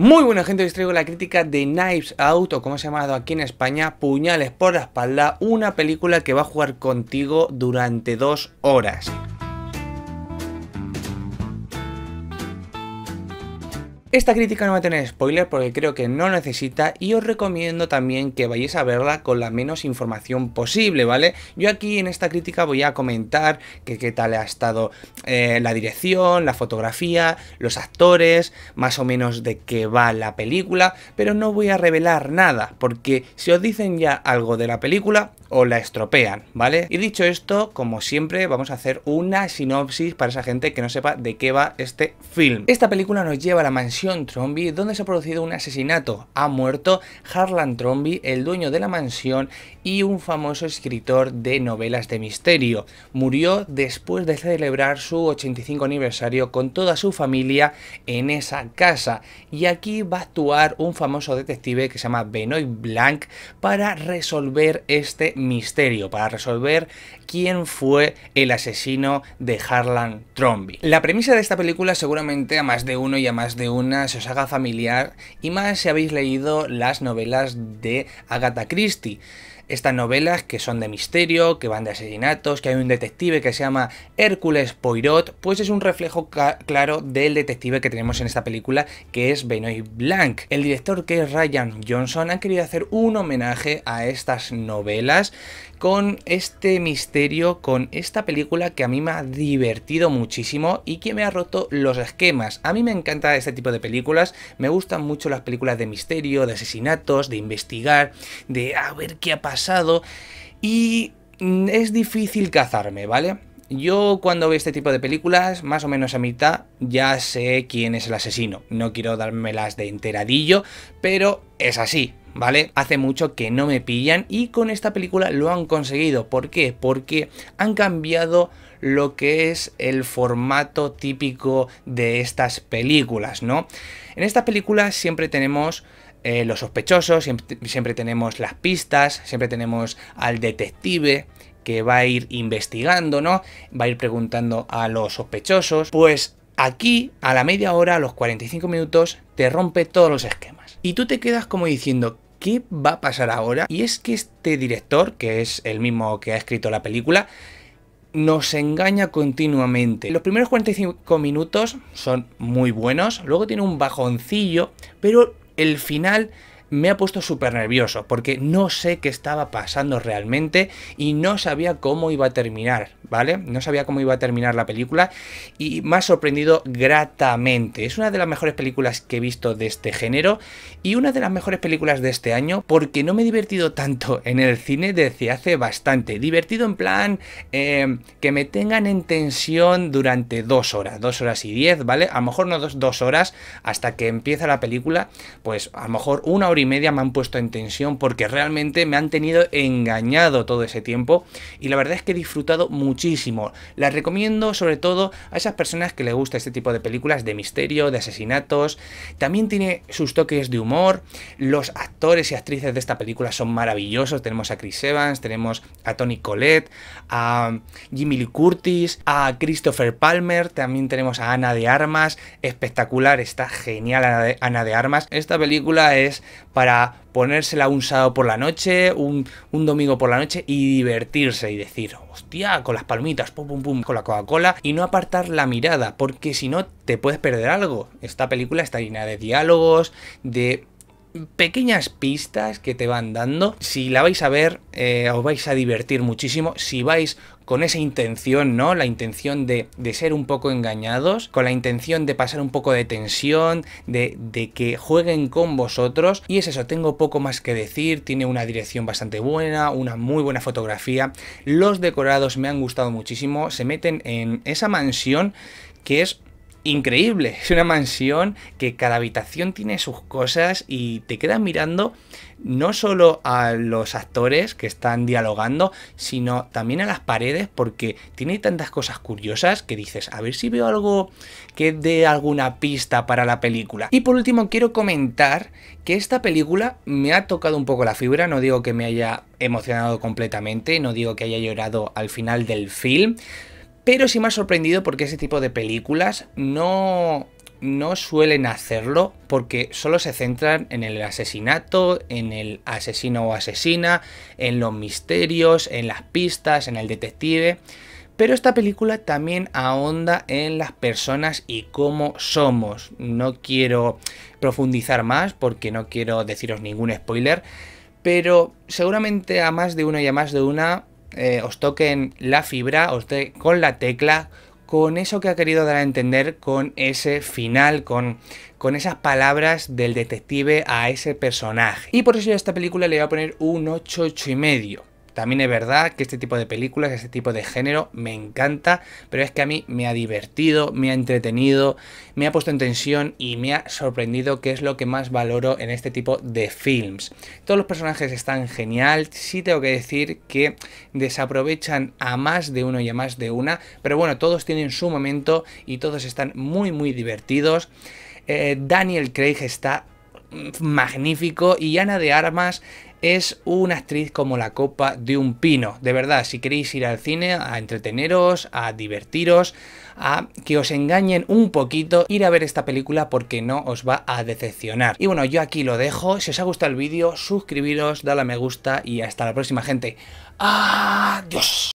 Muy buena gente, os traigo la crítica de Knives Out, o como se ha llamado aquí en España, Puñales por la espalda, una película que va a jugar contigo durante dos horas. Esta crítica no va a tener spoiler porque creo que no necesita y os recomiendo también que vayáis a verla con la menos información posible, ¿vale? Yo aquí en esta crítica voy a comentar que qué tal ha estado eh, la dirección, la fotografía, los actores, más o menos de qué va la película, pero no voy a revelar nada porque si os dicen ya algo de la película, os la estropean, ¿vale? Y dicho esto, como siempre, vamos a hacer una sinopsis para esa gente que no sepa de qué va este film. Esta película nos lleva a la mansión Trombi, donde se ha producido un asesinato. Ha muerto Harlan Trombi, el dueño de la mansión y un famoso escritor de novelas de misterio. Murió después de celebrar su 85 aniversario con toda su familia en esa casa. Y aquí va a actuar un famoso detective que se llama Benoit Blanc para resolver este misterio, para resolver quién fue el asesino de Harlan Trombi. La premisa de esta película seguramente a más de uno y a más de uno se os haga familiar y más si habéis leído las novelas de Agatha Christie estas novelas que son de misterio, que van de asesinatos, que hay un detective que se llama Hércules Poirot, pues es un reflejo claro del detective que tenemos en esta película, que es Benoit Blanc. El director que es Ryan Johnson ha querido hacer un homenaje a estas novelas con este misterio, con esta película que a mí me ha divertido muchísimo y que me ha roto los esquemas. A mí me encanta este tipo de películas, me gustan mucho las películas de misterio, de asesinatos, de investigar, de a ver qué ha pasado y mm, es difícil cazarme, ¿vale? Yo cuando veo este tipo de películas, más o menos a mitad, ya sé quién es el asesino. No quiero dármelas de enteradillo, pero es así, ¿vale? Hace mucho que no me pillan y con esta película lo han conseguido. ¿Por qué? Porque han cambiado lo que es el formato típico de estas películas, ¿no? En estas películas siempre tenemos eh, los sospechosos, siempre, siempre tenemos las pistas, siempre tenemos al detective que va a ir investigando, ¿no? Va a ir preguntando a los sospechosos. Pues aquí, a la media hora, a los 45 minutos, te rompe todos los esquemas. Y tú te quedas como diciendo, ¿qué va a pasar ahora? Y es que este director, que es el mismo que ha escrito la película, nos engaña continuamente. Los primeros 45 minutos son muy buenos, luego tiene un bajoncillo, pero el final me ha puesto súper nervioso porque no sé qué estaba pasando realmente y no sabía cómo iba a terminar. ¿vale? No sabía cómo iba a terminar la película y me ha sorprendido gratamente. Es una de las mejores películas que he visto de este género y una de las mejores películas de este año porque no me he divertido tanto en el cine desde hace bastante. Divertido en plan eh, que me tengan en tensión durante dos horas, dos horas y diez, ¿vale? A lo mejor no dos, dos horas hasta que empieza la película, pues a lo mejor una hora y media me han puesto en tensión porque realmente me han tenido engañado todo ese tiempo y la verdad es que he disfrutado mucho muchísimo. La recomiendo sobre todo a esas personas que le gusta este tipo de películas de misterio, de asesinatos. También tiene sus toques de humor. Los actores y actrices de esta película son maravillosos. Tenemos a Chris Evans, tenemos a Tony Collette, a Jimmy Lee Curtis, a Christopher Palmer, también tenemos a Ana de Armas. Espectacular, está genial Ana de, Armas. Esta película es para ponérsela un sábado por la noche, un, un domingo por la noche y divertirse y decir, hostia, con las palmitas, pum, pum, pum, con la Coca-Cola y no apartar la mirada, porque si no te puedes perder algo. Esta película está llena de diálogos, de pequeñas pistas que te van dando. Si la vais a ver, eh, os vais a divertir muchísimo. Si vais con esa intención, ¿no? La intención de, ser un poco engañados, con la intención de pasar un poco de tensión, de, de que jueguen con vosotros. Y es eso, tengo poco más que decir, tiene una dirección bastante buena, una muy buena fotografía. Los decorados me han gustado muchísimo, se meten en esa mansión que es increíble. Es una mansión que cada habitación tiene sus cosas y te quedas mirando no solo a los actores que están dialogando, sino también a las paredes porque tiene tantas cosas curiosas que dices, a ver si veo algo que dé alguna pista para la película. Y por último quiero comentar que esta película me ha tocado un poco la fibra, no digo que me haya emocionado completamente, no digo que haya llorado al final del film, pero sí me ha sorprendido porque ese tipo de películas no no suelen hacerlo porque solo se centran en el asesinato, en el asesino o asesina, en los misterios, en las pistas, en el detective. Pero esta película también ahonda en las personas y cómo somos. No quiero profundizar más porque no quiero deciros ningún spoiler, pero seguramente a más de uno y a más de una eh, os toquen la fibra, os de con la tecla, con eso que ha querido dar a entender con ese final, con, con esas palabras del detective a ese personaje. Y por eso yo a esta película le voy a poner un 8, 8 y medio. También es verdad que este tipo de películas, este tipo de género me encanta, pero es que a mí me ha divertido, me ha entretenido, me ha puesto en tensión y me ha sorprendido que es lo que más valoro en este tipo de films. Todos los personajes están genial, sí tengo que decir que desaprovechan a más de uno y a más de una, pero bueno, todos tienen su momento y todos están muy muy divertidos. Eh, Daniel Craig está magnífico y Ana de Armas es una actriz como la copa de un pino. De verdad, si queréis ir al cine a entreteneros, a divertiros, a que os engañen un poquito, ir a ver esta película porque no os va a decepcionar. Y bueno, yo aquí lo dejo. Si os ha gustado el vídeo, suscribiros, dale a me gusta y hasta la próxima, gente. ¡Adiós!